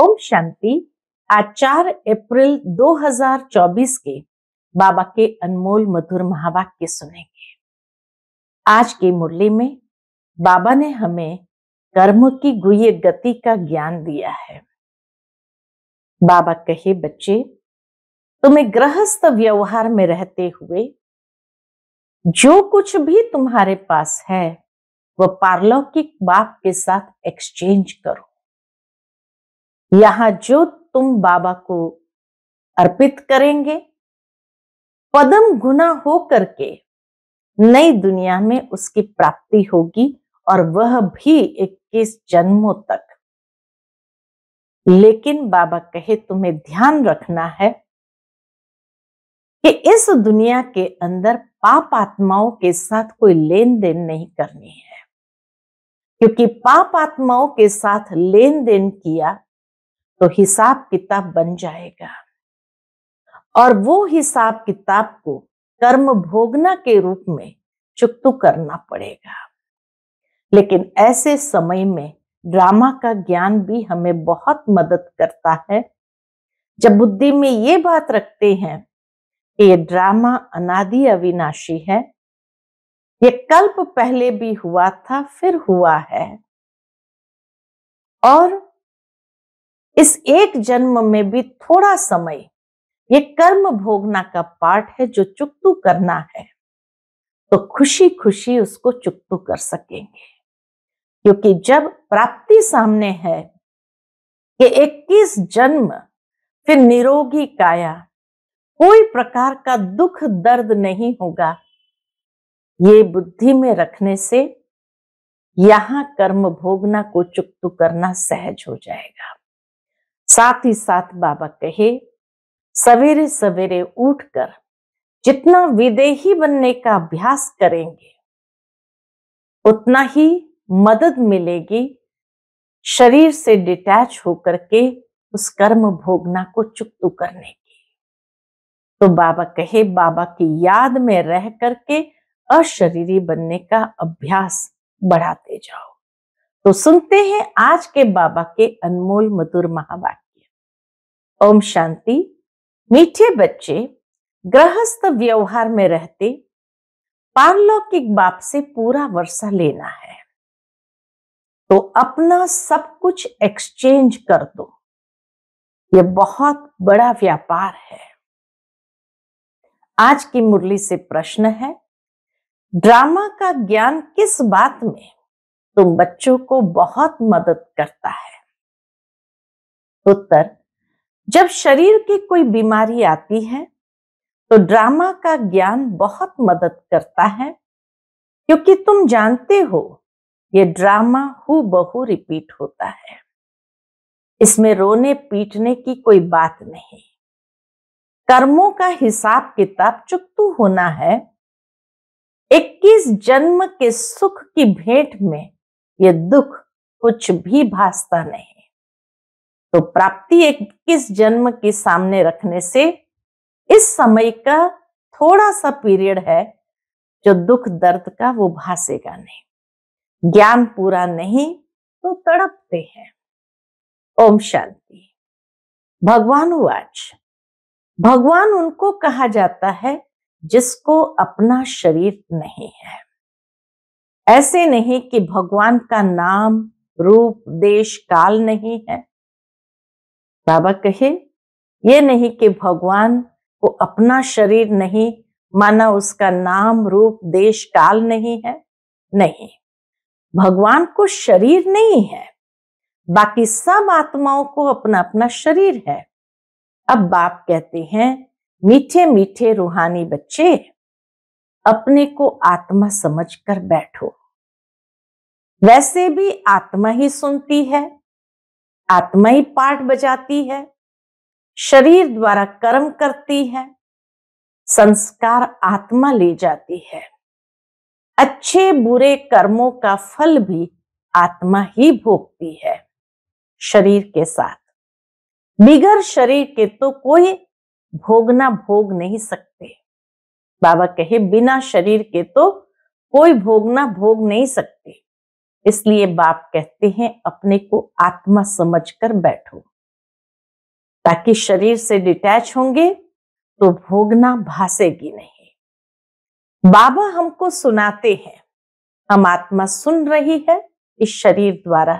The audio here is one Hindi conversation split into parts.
ओम शांति आज चार अप्रैल 2024 के बाबा के अनमोल मधुर महावाक्य सुनेंगे आज की मुरली में बाबा ने हमें कर्म की गुह्य गति का ज्ञान दिया है बाबा कहे बच्चे तुम्हें गृहस्थ व्यवहार में रहते हुए जो कुछ भी तुम्हारे पास है वह पारलौकिक बाप के साथ एक्सचेंज करो यहां जो तुम बाबा को अर्पित करेंगे पदम गुना हो करके नई दुनिया में उसकी प्राप्ति होगी और वह भी इक्कीस जन्मों तक लेकिन बाबा कहे तुम्हें ध्यान रखना है कि इस दुनिया के अंदर पाप आत्माओं के साथ कोई लेन देन नहीं करनी है क्योंकि पाप आत्माओं के साथ लेन देन किया तो हिसाब किताब बन जाएगा और वो हिसाब किताब को कर्म भोगना के रूप में चुकतु करना पड़ेगा लेकिन ऐसे समय में ड्रामा का ज्ञान भी हमें बहुत मदद करता है जब बुद्धि में ये बात रखते हैं कि ये ड्रामा अनादि अविनाशी है ये कल्प पहले भी हुआ था फिर हुआ है और इस एक जन्म में भी थोड़ा समय ये कर्म भोगना का पाठ है जो चुक्तू करना है तो खुशी खुशी उसको चुक्तू कर सकेंगे क्योंकि जब प्राप्ति सामने है कि 21 जन्म फिर निरोगी काया कोई प्रकार का दुख दर्द नहीं होगा ये बुद्धि में रखने से यहां कर्म भोगना को चुक्तू करना सहज हो जाएगा साथ ही साथ बाबा कहे सवेरे सवेरे उठकर जितना विदेही बनने का अभ्यास करेंगे उतना ही मदद मिलेगी शरीर से डिटैच होकर के उस कर्म भोगना को चुकतू करने की तो बाबा कहे बाबा की याद में रह करके अशरीरी बनने का अभ्यास बढ़ाते जाओ तो सुनते हैं आज के बाबा के अनमोल मधुर महावाक्य ओम शांति मीठे बच्चे गृहस्थ व्यवहार में रहते पारलौकिक बाप से पूरा वर्षा लेना है तो अपना सब कुछ एक्सचेंज कर दो यह बहुत बड़ा व्यापार है आज की मुरली से प्रश्न है ड्रामा का ज्ञान किस बात में तो बच्चों को बहुत मदद करता है उत्तर जब शरीर की कोई बीमारी आती है तो ड्रामा का ज्ञान बहुत मदद करता है क्योंकि तुम जानते हो ये ड्रामा हु बहु रिपीट होता है इसमें रोने पीटने की कोई बात नहीं कर्मों का हिसाब किताब चुकतू होना है 21 जन्म के सुख की भेंट में ये दुख कुछ भी भासता नहीं तो प्राप्ति एक किस जन्म के सामने रखने से इस समय का थोड़ा सा पीरियड है जो दुख दर्द का वो भासेगा नहीं ज्ञान पूरा नहीं तो तड़पते हैं ओम शांति भगवान वाच भगवान उनको कहा जाता है जिसको अपना शरीर नहीं है ऐसे नहीं कि भगवान का नाम रूप देश काल नहीं है बाबा कहे ये नहीं कि भगवान को अपना शरीर नहीं माना उसका नाम रूप देश काल नहीं है नहीं भगवान को शरीर नहीं है बाकी सब आत्माओं को अपना अपना शरीर है अब बाप कहते हैं मीठे मीठे रूहानी बच्चे अपने को आत्मा समझकर बैठो वैसे भी आत्मा ही सुनती है आत्मा ही पाठ बजाती है शरीर द्वारा कर्म करती है संस्कार आत्मा ले जाती है अच्छे बुरे कर्मों का फल भी आत्मा ही भोगती है शरीर के साथ बिगर शरीर के तो कोई भोगना भोग नहीं सकते बाबा कहे बिना शरीर के तो कोई भोगना भोग नहीं सकते इसलिए बाप कहते हैं अपने को आत्मा समझकर बैठो ताकि शरीर से डिटैच होंगे तो भोगना भासेगी नहीं बाबा हमको सुनाते हैं हम आत्मा सुन रही है इस शरीर द्वारा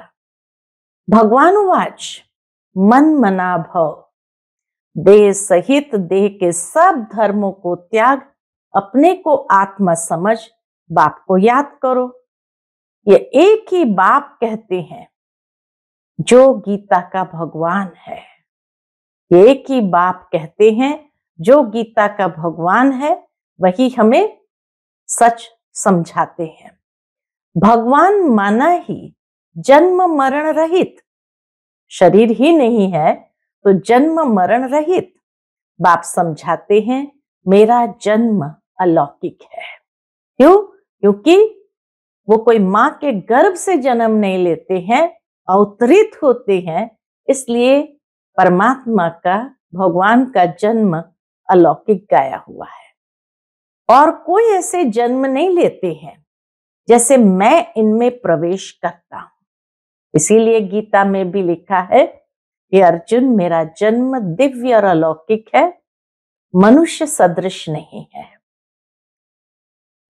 भगवान वाच मन मना भव देह सहित देह के सब धर्मों को त्याग अपने को आत्मा समझ बाप को याद करो ये एक ही बाप कहते हैं जो गीता का भगवान है ये एक ही बाप कहते हैं जो गीता का भगवान है वही हमें सच समझाते हैं भगवान माना ही जन्म मरण रहित शरीर ही नहीं है तो जन्म मरण रहित बाप समझाते हैं मेरा जन्म अलौकिक है क्यों क्योंकि वो कोई माँ के गर्भ से जन्म नहीं लेते हैं अवतरित होते हैं इसलिए परमात्मा का भगवान का जन्म अलौकिक गाया हुआ है और कोई ऐसे जन्म नहीं लेते हैं जैसे मैं इनमें प्रवेश करता हूं इसीलिए गीता में भी लिखा है कि अर्जुन मेरा जन्म दिव्य और अलौकिक है मनुष्य सदृश नहीं है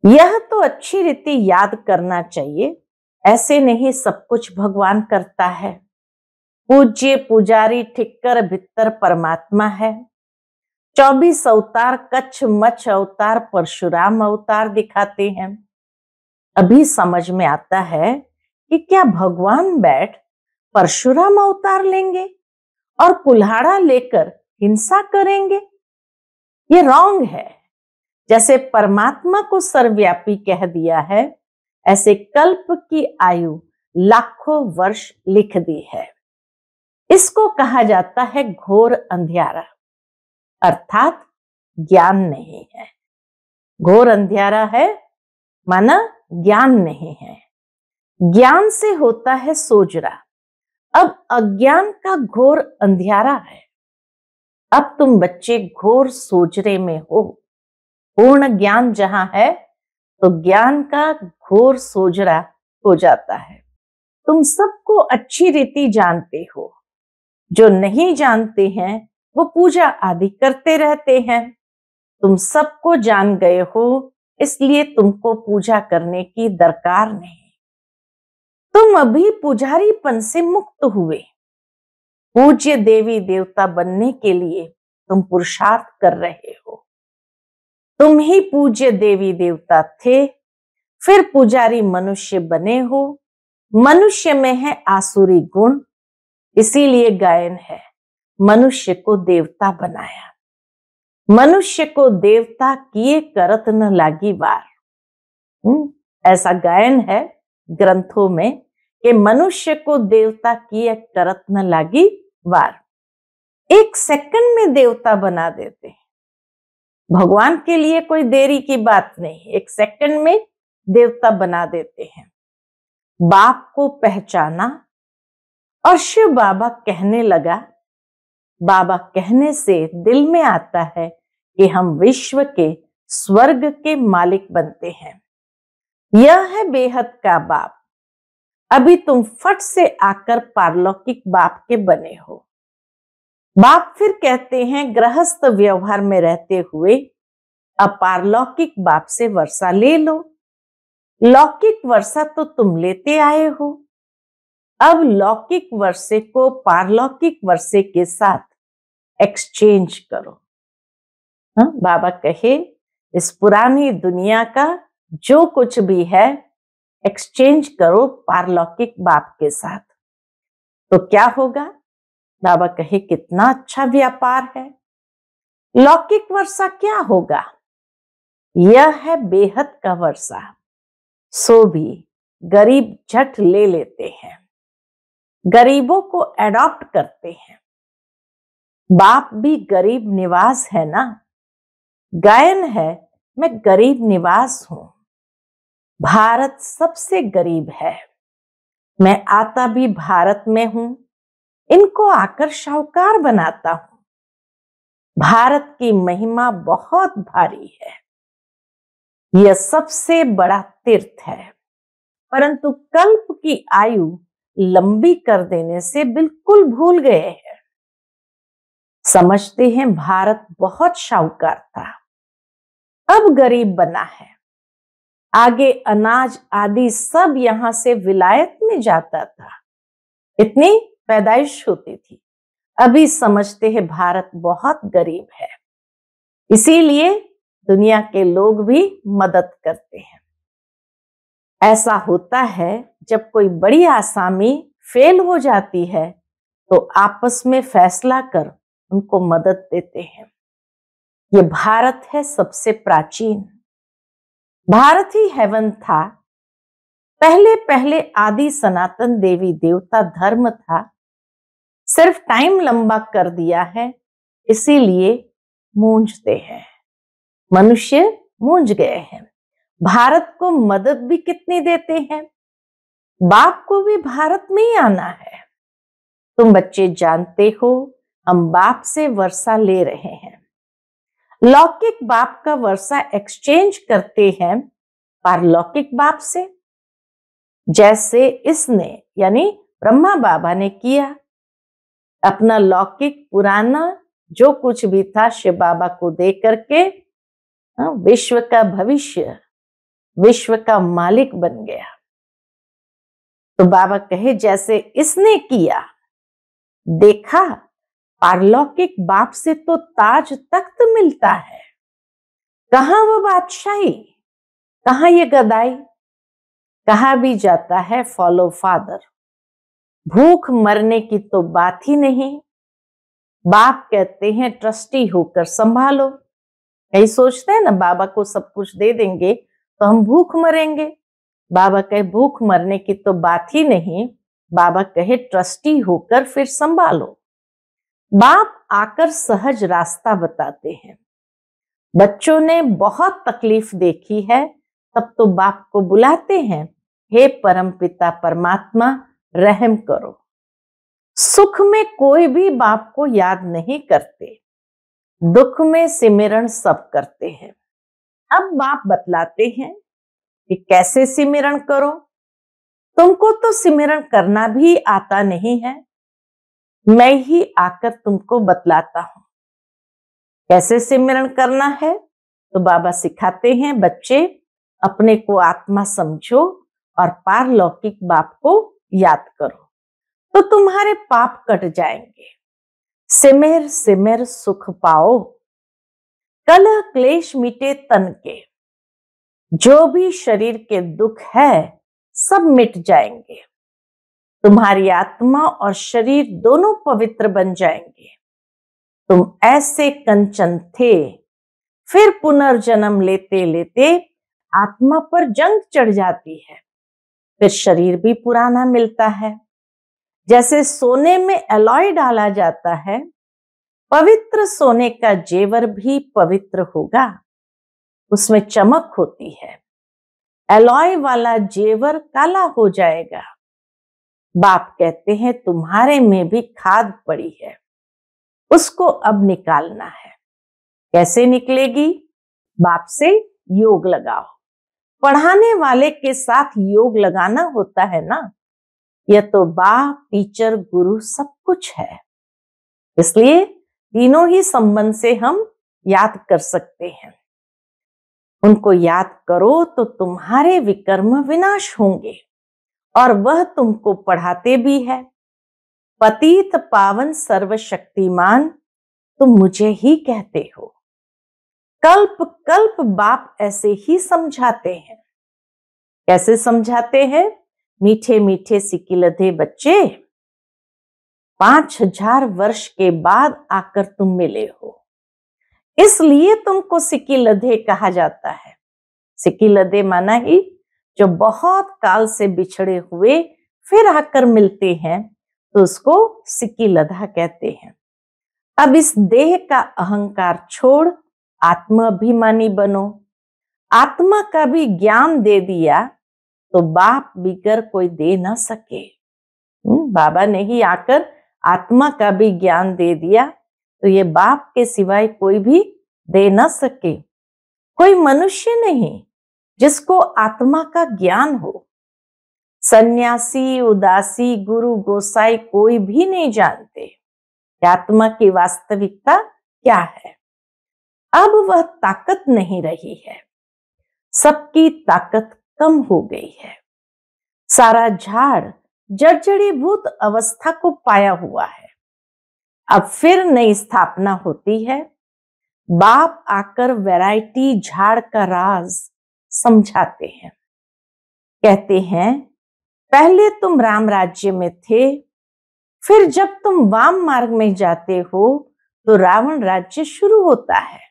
यह तो अच्छी रीति याद करना चाहिए ऐसे नहीं सब कुछ भगवान करता है पूज्य पुजारी ठिक्कर भितर परमात्मा है चौबीस अवतार कच्छ मच्छ अवतार परशुराम अवतार दिखाते हैं अभी समझ में आता है कि क्या भगवान बैठ परशुराम अवतार लेंगे और कुल्हाड़ा लेकर हिंसा करेंगे ये रॉन्ग है जैसे परमात्मा को सर्वव्यापी कह दिया है ऐसे कल्प की आयु लाखों वर्ष लिख दी है इसको कहा जाता है घोर अंधियारा अर्थात ज्ञान नहीं है घोर अंधियारा है माना ज्ञान नहीं है ज्ञान से होता है सोजरा अब अज्ञान का घोर अंधियारा है अब तुम बच्चे घोर सोजरे में हो पूर्ण ज्ञान जहां है तो ज्ञान का घोर सोजरा हो जाता है तुम सबको अच्छी रीति जानते हो जो नहीं जानते हैं वो पूजा आदि करते रहते हैं तुम सबको जान गए हो इसलिए तुमको पूजा करने की दरकार नहीं तुम अभी पुजारीपन से मुक्त हुए पूज्य देवी देवता बनने के लिए तुम पुरुषार्थ कर रहे हो तुम ही पूज्य देवी देवता थे फिर पुजारी मनुष्य बने हो मनुष्य में है आसुरी गुण इसीलिए गायन है मनुष्य को देवता बनाया मनुष्य को देवता किए करत न लागी बार हम्म, ऐसा गायन है ग्रंथों में कि मनुष्य को देवता किए करत न लागी वार एक सेकंड में देवता बना देते हैं भगवान के लिए कोई देरी की बात नहीं एक सेकंड में देवता बना देते हैं बाप को पहचाना और शिव बाबा कहने लगा बाबा कहने से दिल में आता है कि हम विश्व के स्वर्ग के मालिक बनते हैं यह है बेहद का बाप अभी तुम फट से आकर पारलौकिक बाप के बने हो बाप फिर कहते हैं गृहस्थ व्यवहार में रहते हुए अब पारलौकिक बाप से वर्षा ले लो लौकिक वर्षा तो तुम लेते आए हो अब लौकिक वर्षे को पारलौकिक वर्षे के साथ एक्सचेंज करो हा? बाबा कहे इस पुरानी दुनिया का जो कुछ भी है एक्सचेंज करो पारलौकिक बाप के साथ तो क्या होगा बाबा कहे कितना अच्छा व्यापार है लौकिक वर्षा क्या होगा यह है बेहद का वर्षा सो भी गरीब झट ले लेते हैं गरीबों को एडॉप्ट करते हैं बाप भी गरीब निवास है ना गायन है मैं गरीब निवास हूं भारत सबसे गरीब है मैं आता भी भारत में हूं इनको आकर शाहकार बनाता हूं भारत की महिमा बहुत भारी है यह सबसे बड़ा तीर्थ है परंतु कल्प की आयु लंबी कर देने से बिल्कुल भूल गए हैं समझते हैं भारत बहुत शाहूकार था अब गरीब बना है आगे अनाज आदि सब यहां से विलायत में जाता था इतनी पैदाइश होती थी अभी समझते हैं भारत बहुत गरीब है इसीलिए दुनिया के लोग भी मदद करते हैं ऐसा होता है जब कोई बड़ी आसामी फेल हो जाती है तो आपस में फैसला कर उनको मदद देते हैं ये भारत है सबसे प्राचीन भारत ही हेवन था पहले पहले आदि सनातन देवी देवता धर्म था सिर्फ टाइम लंबा कर दिया है इसीलिए मूंझते हैं मनुष्य मूंझ गए हैं भारत को मदद भी कितनी देते हैं बाप को भी भारत में ही आना है तुम बच्चे जानते हो हम बाप से वर्षा ले रहे हैं लौकिक बाप का वर्षा एक्सचेंज करते हैं पारलौकिक बाप से जैसे इसने यानी ब्रह्मा बाबा ने किया अपना लौकिक पुराना जो कुछ भी था शिव बाबा को दे करके हाँ, विश्व का भविष्य विश्व का मालिक बन गया तो बाबा कहे जैसे इसने किया देखा पारलौकिक बाप से तो ताज तख्त मिलता है कहा वो बादशाही कहा ये गदाई कहा भी जाता है फॉलो फादर भूख मरने की तो बात ही नहीं बाप कहते हैं ट्रस्टी होकर संभालो यही सोचते हैं ना बाबा को सब कुछ दे देंगे तो हम भूख मरेंगे बाबा कहे भूख मरने की तो बात ही नहीं बाबा कहे ट्रस्टी होकर फिर संभालो बाप आकर सहज रास्ता बताते हैं बच्चों ने बहुत तकलीफ देखी है तब तो बाप को बुलाते हैं हे परमपिता परमात्मा रहम करो सुख में कोई भी बाप को याद नहीं करते दुख में सिमिरण सब करते हैं अब बाप बतलाते हैं कि कैसे सिमिरण करो तुमको तो सिमिरण करना भी आता नहीं है मैं ही आकर तुमको बतलाता हूं कैसे सिमिरण करना है तो बाबा सिखाते हैं बच्चे अपने को आत्मा समझो और पारलौकिक बाप को याद करो तो तुम्हारे पाप कट जाएंगे सिमिर सिमिर सुख पाओ कल क्लेश मिटे तन के जो भी शरीर के दुख है सब मिट जाएंगे तुम्हारी आत्मा और शरीर दोनों पवित्र बन जाएंगे तुम ऐसे कंचन थे फिर पुनर्जन्म लेते लेते आत्मा पर जंग चढ़ जाती है फिर शरीर भी पुराना मिलता है जैसे सोने में एलॉय डाला जाता है पवित्र सोने का जेवर भी पवित्र होगा उसमें चमक होती है एलॉय वाला जेवर काला हो जाएगा बाप कहते हैं तुम्हारे में भी खाद पड़ी है उसको अब निकालना है कैसे निकलेगी बाप से योग लगाओ पढ़ाने वाले के साथ योग लगाना होता है ना यह तो बाप टीचर गुरु सब कुछ है इसलिए तीनों ही संबंध से हम याद कर सकते हैं उनको याद करो तो तुम्हारे विकर्म विनाश होंगे और वह तुमको पढ़ाते भी है पतित पावन सर्वशक्तिमान तुम मुझे ही कहते हो कल्प कल्प बाप ऐसे ही समझाते हैं कैसे समझाते हैं मीठे मीठे सिकिलधे बच्चे पांच हजार वर्ष के बाद आकर तुम मिले हो इसलिए तुमको सिकी लधे कहा जाता है सिकी लधे माना ही जो बहुत काल से बिछड़े हुए फिर आकर मिलते हैं तो उसको सिक्की लधा कहते हैं अब इस देह का अहंकार छोड़ आत्माभिमानी बनो आत्मा का भी ज्ञान दे दिया तो बाप बिगर कोई दे ना सके हम्म, बाबा ने ही आकर आत्मा का भी ज्ञान दे दिया तो ये बाप के सिवाय कोई भी दे ना सके कोई मनुष्य नहीं जिसको आत्मा का ज्ञान हो सन्यासी उदासी गुरु गोसाई कोई भी नहीं जानते आत्मा की वास्तविकता क्या है अब वह ताकत नहीं रही है सबकी ताकत कम हो गई है सारा झाड़ जर्जरीभूत अवस्था को पाया हुआ है अब फिर नई स्थापना होती है बाप आकर वैरायटी झाड़ का राज समझाते हैं कहते हैं पहले तुम राम राज्य में थे फिर जब तुम वाम मार्ग में जाते हो तो रावण राज्य शुरू होता है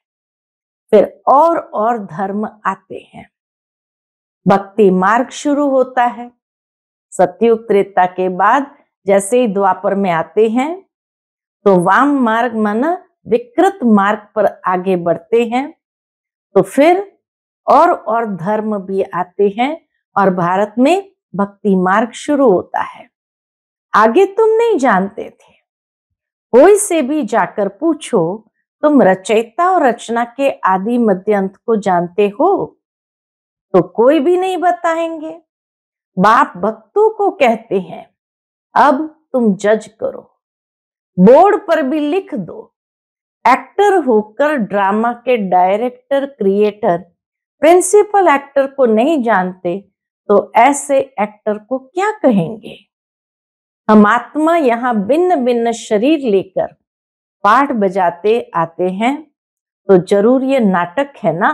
फिर और और धर्म आते हैं भक्ति मार्ग शुरू होता है सत्युग त्रेता के बाद जैसे ही द्वापर में आते हैं तो वाम मार्ग मन विकृत मार्ग पर आगे बढ़ते हैं तो फिर और और धर्म भी आते हैं और भारत में भक्ति मार्ग शुरू होता है आगे तुम नहीं जानते थे कोई से भी जाकर पूछो तुम रचयिता और रचना के आदि मध्य अंत को जानते हो तो कोई भी नहीं बताएंगे बाप भक्तों को कहते हैं अब तुम जज करो बोर्ड पर भी लिख दो एक्टर होकर ड्रामा के डायरेक्टर क्रिएटर प्रिंसिपल एक्टर को नहीं जानते तो ऐसे एक्टर को क्या कहेंगे हम आत्मा यहां भिन्न भिन्न शरीर लेकर पाठ बजाते आते हैं तो जरूर ये नाटक है ना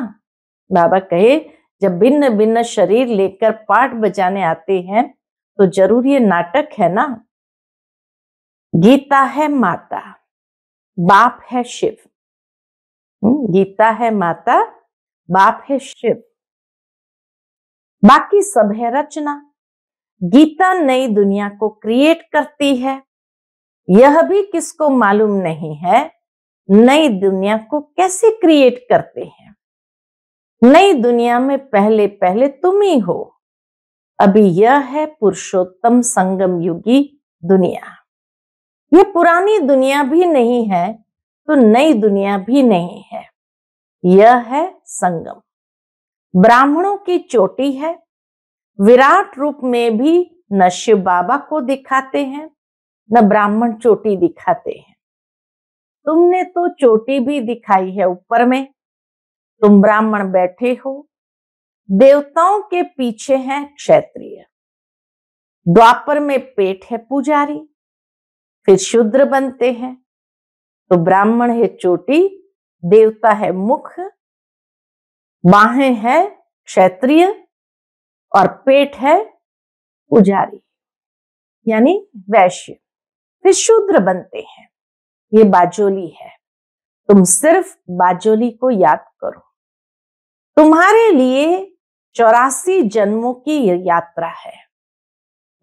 बाबा कहे जब भिन्न भिन्न शरीर लेकर पाठ बजाने आते हैं तो जरूर ये नाटक है ना गीता है माता बाप है शिव हम्म, गीता है माता बाप है शिव बाकी सब है रचना गीता नई दुनिया को क्रिएट करती है यह भी किसको मालूम नहीं है नई दुनिया को कैसे क्रिएट करते हैं नई दुनिया में पहले पहले तुम ही हो अभी यह है पुरुषोत्तम संगम युगी दुनिया ये पुरानी दुनिया भी नहीं है तो नई दुनिया भी नहीं है यह है संगम ब्राह्मणों की चोटी है विराट रूप में भी नश्य बाबा को दिखाते हैं न ब्राह्मण चोटी दिखाते हैं तुमने तो चोटी भी दिखाई है ऊपर में तुम ब्राह्मण बैठे हो देवताओं के पीछे हैं क्षत्रिय द्वापर में पेट है पुजारी फिर शूद्र बनते हैं तो ब्राह्मण है चोटी देवता है मुख बाहें है क्षत्रिय और पेट है पुजारी यानी वैश्य फिर शूद्र बनते हैं ये बाजोली है तुम सिर्फ बाजोली को याद करो तुम्हारे लिए चौरासी जन्मों की यात्रा है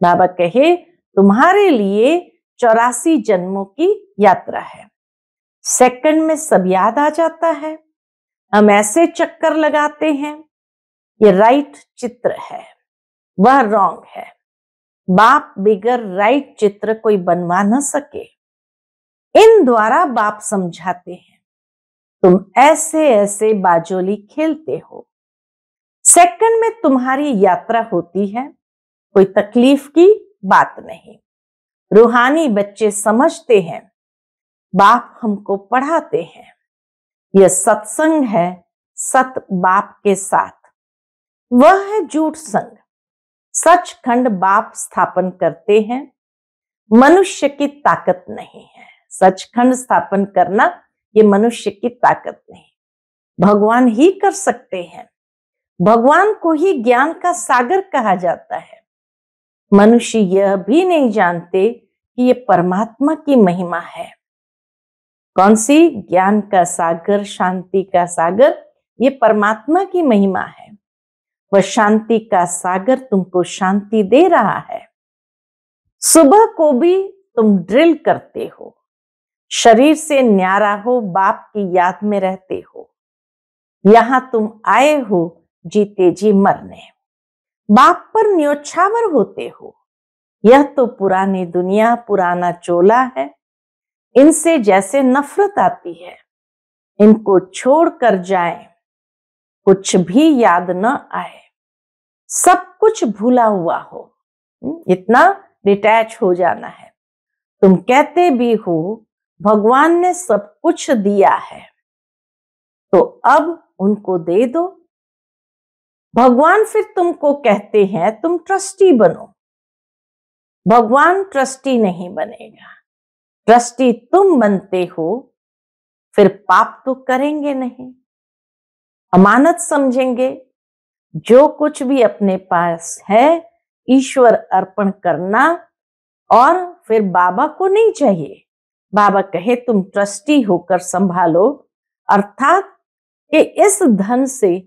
बाबा कहे तुम्हारे लिए चौरासी जन्मों की यात्रा है सेकंड में सब याद आ जाता है हम ऐसे चक्कर लगाते हैं ये राइट चित्र है वह रॉन्ग है बाप बिगर राइट चित्र कोई बनवा न सके इन द्वारा बाप समझाते हैं तुम ऐसे ऐसे बाजोली खेलते हो सेकंड में तुम्हारी यात्रा होती है कोई तकलीफ की बात नहीं रूहानी बच्चे समझते हैं बाप हमको पढ़ाते हैं यह सत्संग है सत बाप के साथ वह है झूठ संग सचखंड बाप स्थापन करते हैं मनुष्य की ताकत नहीं है सचखंड स्थापन करना ये मनुष्य की ताकत नहीं भगवान ही कर सकते हैं भगवान को ही ज्ञान का सागर कहा जाता है मनुष्य यह भी नहीं जानते कि ये परमात्मा की महिमा है कौन सी ज्ञान का सागर शांति का सागर ये परमात्मा की महिमा है वह शांति का सागर तुमको शांति दे रहा है सुबह को भी तुम ड्रिल करते हो शरीर से न्यारा हो बाप की याद में रहते हो यहां तुम आए हो जीते जी मरने बाप पर न्योछावर होते हो यह तो पुरानी दुनिया पुराना चोला है इनसे जैसे नफरत आती है इनको छोड़ कर जाए कुछ भी याद न आए सब कुछ भूला हुआ हो हम्म, इतना डिटैच हो जाना है तुम कहते भी हो भगवान ने सब कुछ दिया है तो अब उनको दे दो भगवान फिर तुमको कहते हैं तुम ट्रस्टी बनो भगवान ट्रस्टी नहीं बनेगा ट्रस्टी तुम बनते हो फिर पाप तो करेंगे नहीं अमानत समझेंगे जो कुछ भी अपने पास है ईश्वर अर्पण करना और फिर बाबा को नहीं चाहिए बाबा कहे तुम ट्रस्टी होकर संभालो अर्थात कि इस धन से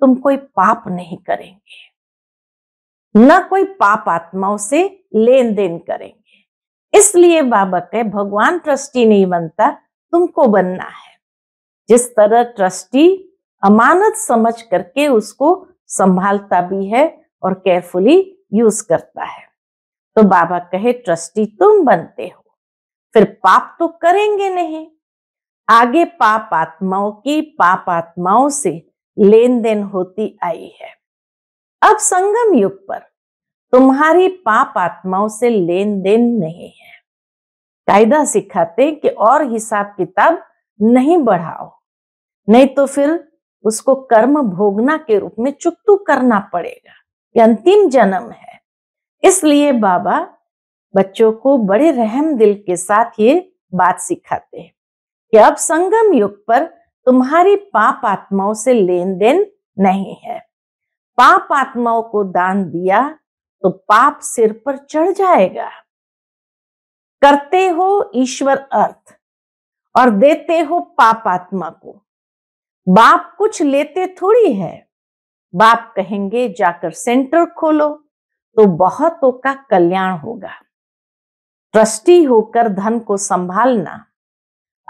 तुम कोई पाप नहीं करेंगे न कोई पाप आत्माओं से लेन देन करेंगे इसलिए बाबा कहे भगवान ट्रस्टी नहीं बनता तुमको बनना है जिस तरह ट्रस्टी अमानत समझ करके उसको संभालता भी है और केयरफुली यूज करता है तो बाबा कहे ट्रस्टी तुम बनते हो फिर पाप तो करेंगे नहीं आगे पाप आत्माओं की पाप आत्माओं से लेन देन होती आई है अब संगम युग पर तुम्हारी पाप आत्माओं से लेन देन नहीं है कायदा सिखाते कि और हिसाब किताब नहीं बढ़ाओ नहीं तो फिर उसको कर्म भोगना के रूप में चुकतू करना पड़ेगा ये अंतिम जन्म है इसलिए बाबा बच्चों को बड़े रहम दिल के साथ ये बात सिखाते हैं कि अब संगम युग पर तुम्हारी पाप आत्माओं से लेन देन नहीं है पाप आत्माओं को दान दिया तो पाप सिर पर चढ़ जाएगा करते हो ईश्वर अर्थ और देते हो पाप आत्मा को बाप कुछ लेते थोड़ी है बाप कहेंगे जाकर सेंटर खोलो तो बहुतों का कल्याण होगा ट्रस्टी होकर धन को संभालना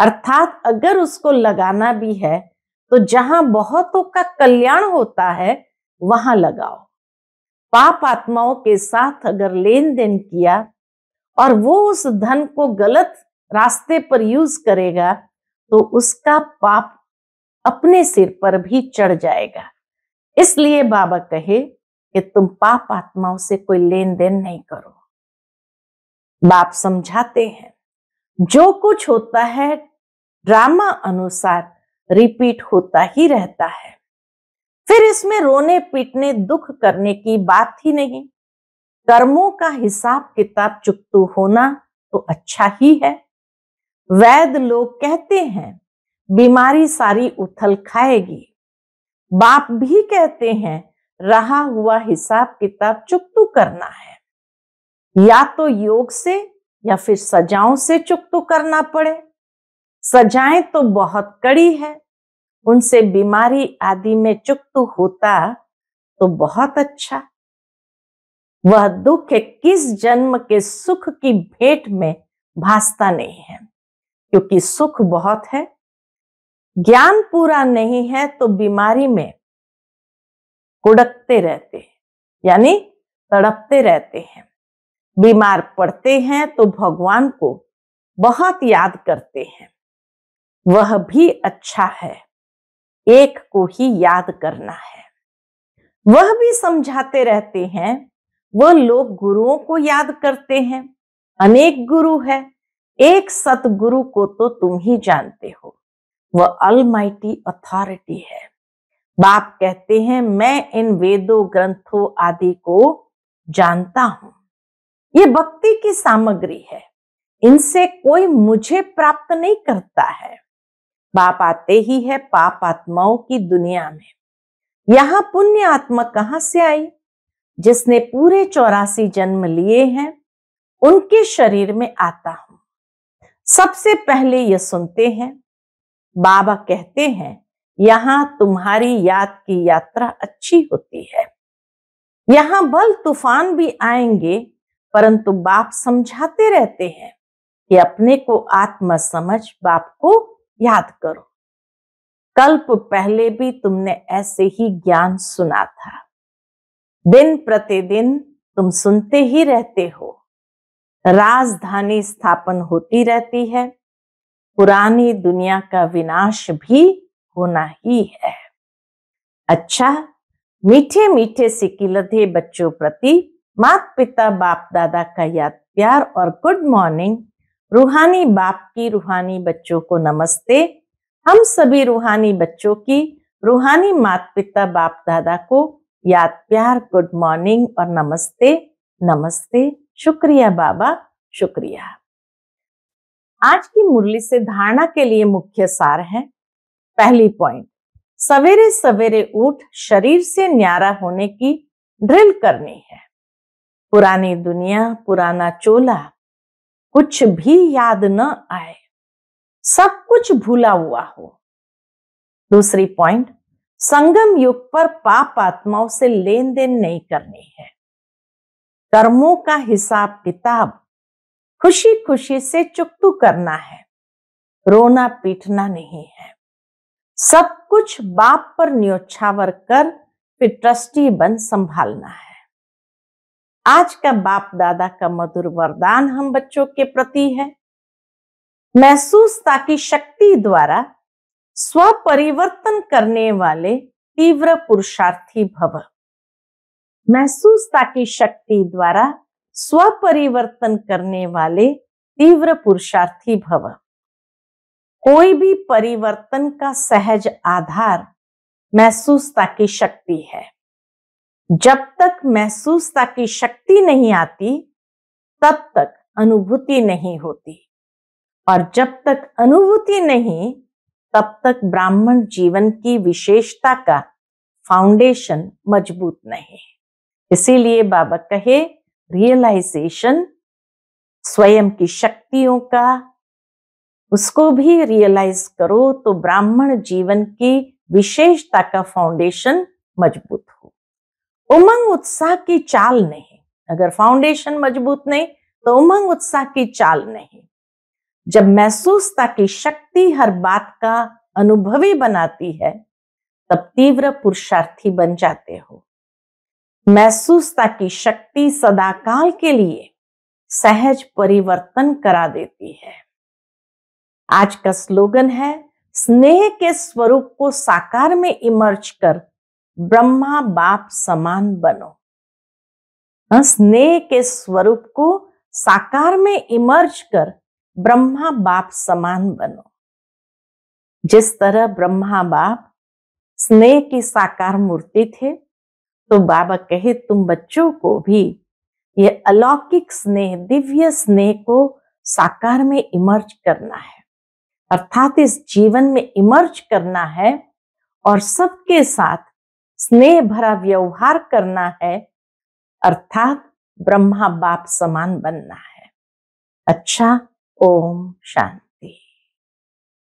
अर्थात अगर उसको लगाना भी है तो जहां बहुतों का कल्याण होता है वहां लगाओ पाप आत्माओं के साथ अगर लेन देन किया और वो उस धन को गलत रास्ते पर यूज करेगा तो उसका पाप अपने सिर पर भी चढ़ जाएगा इसलिए बाबा कहे कि तुम पाप आत्माओं से कोई लेन देन नहीं करो बाप समझाते हैं जो कुछ होता है ड्रामा अनुसार रिपीट होता ही रहता है फिर इसमें रोने पीटने दुख करने की बात ही नहीं कर्मों का हिसाब किताब चुकतू होना तो अच्छा ही है वैद्य लोग कहते हैं बीमारी सारी उथल खाएगी बाप भी कहते हैं रहा हुआ हिसाब किताब तू करना है या तो योग से या फिर सजाओं से तू करना पड़े सजाएं तो बहुत कड़ी है उनसे बीमारी आदि में तू होता तो बहुत अच्छा वह दुख किस जन्म के सुख की भेंट में भासता नहीं है क्योंकि सुख बहुत है ज्ञान पूरा नहीं है तो बीमारी में कुड़कते रहते हैं यानी तड़पते रहते हैं बीमार पड़ते हैं तो भगवान को बहुत याद करते हैं वह भी अच्छा है एक को ही याद करना है वह भी समझाते रहते हैं वह लोग गुरुओं को याद करते हैं अनेक गुरु है एक सतगुरु को तो तुम ही जानते हो वह अलमाइटी अथॉरिटी है बाप कहते हैं मैं इन वेदों ग्रंथों आदि को जानता हूं ये भक्ति की सामग्री है इनसे कोई मुझे प्राप्त नहीं करता है बाप आते ही है पाप आत्माओं की दुनिया में यहां पुण्य आत्मा कहां से आई जिसने पूरे चौरासी जन्म लिए हैं उनके शरीर में आता हूं सबसे पहले यह सुनते हैं बाबा कहते हैं यहाँ तुम्हारी याद की यात्रा अच्छी होती है यहाँ बल तूफान भी आएंगे परंतु बाप समझाते रहते हैं कि अपने को आत्मा समझ बाप को याद करो कल्प पहले भी तुमने ऐसे ही ज्ञान सुना था दिन प्रतिदिन तुम सुनते ही रहते हो राजधानी स्थापन होती रहती है पुरानी दुनिया का विनाश भी होना ही है अच्छा मीठे मीठे सिकिलधे बच्चों प्रति मात पिता बाप दादा का याद प्यार और गुड मॉर्निंग रूहानी बाप की रूहानी बच्चों को नमस्ते हम सभी रूहानी बच्चों की रूहानी मात पिता बाप दादा को याद प्यार गुड मॉर्निंग और नमस्ते नमस्ते शुक्रिया बाबा शुक्रिया आज की मुरली से धारणा के लिए मुख्य सार है पहली पॉइंट सवेरे सवेरे उठ शरीर से न्यारा होने की ड्रिल करनी है पुरानी दुनिया पुराना चोला कुछ भी याद न आए सब कुछ भूला हुआ हो दूसरी पॉइंट संगम युग पर पाप आत्माओं से लेन देन नहीं करनी है कर्मों का हिसाब किताब खुशी खुशी से चुकतू करना है रोना पीटना नहीं है सब कुछ बाप पर न्योछावर कर फिर ट्रस्टी बन संभालना है आज का बाप दादा का मधुर वरदान हम बच्चों के प्रति है महसूसता की शक्ति द्वारा स्व परिवर्तन करने वाले तीव्र पुरुषार्थी भव महसूसता की शक्ति द्वारा स्वपरिवर्तन करने वाले तीव्र पुरुषार्थी भव कोई भी परिवर्तन का सहज आधार महसूसता की शक्ति है जब तक महसूसता की शक्ति नहीं आती तब तक अनुभूति नहीं होती और जब तक अनुभूति नहीं तब तक ब्राह्मण जीवन की विशेषता का फाउंडेशन मजबूत नहीं इसीलिए बाबा कहे रियलाइजेशन स्वयं की शक्तियों का उसको भी रियलाइज करो तो ब्राह्मण जीवन की विशेषता का फाउंडेशन मजबूत हो उमंग उत्साह की चाल नहीं अगर फाउंडेशन मजबूत नहीं तो उमंग उत्साह की चाल नहीं जब महसूसता की शक्ति हर बात का अनुभवी बनाती है तब तीव्र पुरुषार्थी बन जाते हो महसूसता की शक्ति सदाकाल के लिए सहज परिवर्तन करा देती है आज का स्लोगन है स्नेह के स्वरूप को साकार में इमर्ज कर ब्रह्मा बाप समान बनो हाँ, स्नेह के स्वरूप को साकार में इमर्ज कर ब्रह्मा बाप समान बनो जिस तरह ब्रह्मा बाप स्नेह की साकार मूर्ति थे तो बाबा कहे तुम बच्चों को भी ये अलौकिक स्नेह दिव्य स्नेह को साकार में इमर्ज करना है अर्थात इस जीवन में इमर्ज करना है और सबके साथ स्नेह भरा व्यवहार करना है अर्थात ब्रह्मा बाप समान बनना है अच्छा ओम शांति